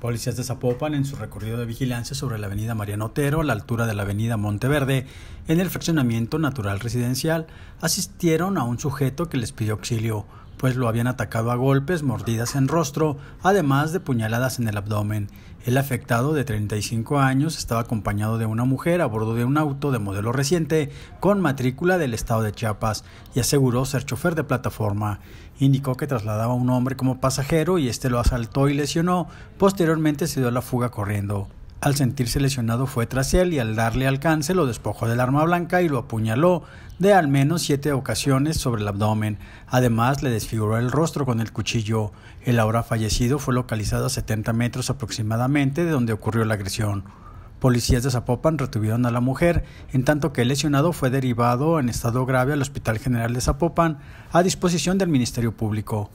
Policías de Zapopan en su recorrido de vigilancia sobre la avenida Mariano Otero, a la altura de la avenida Monteverde, en el fraccionamiento natural residencial, asistieron a un sujeto que les pidió auxilio pues lo habían atacado a golpes, mordidas en rostro, además de puñaladas en el abdomen. El afectado, de 35 años, estaba acompañado de una mujer a bordo de un auto de modelo reciente con matrícula del estado de Chiapas y aseguró ser chofer de plataforma. Indicó que trasladaba a un hombre como pasajero y este lo asaltó y lesionó. Posteriormente se dio la fuga corriendo al sentirse lesionado fue tras él y al darle alcance lo despojó del arma blanca y lo apuñaló de al menos siete ocasiones sobre el abdomen. Además le desfiguró el rostro con el cuchillo. El ahora fallecido fue localizado a 70 metros aproximadamente de donde ocurrió la agresión. Policías de Zapopan retuvieron a la mujer, en tanto que el lesionado fue derivado en estado grave al Hospital General de Zapopan a disposición del Ministerio Público.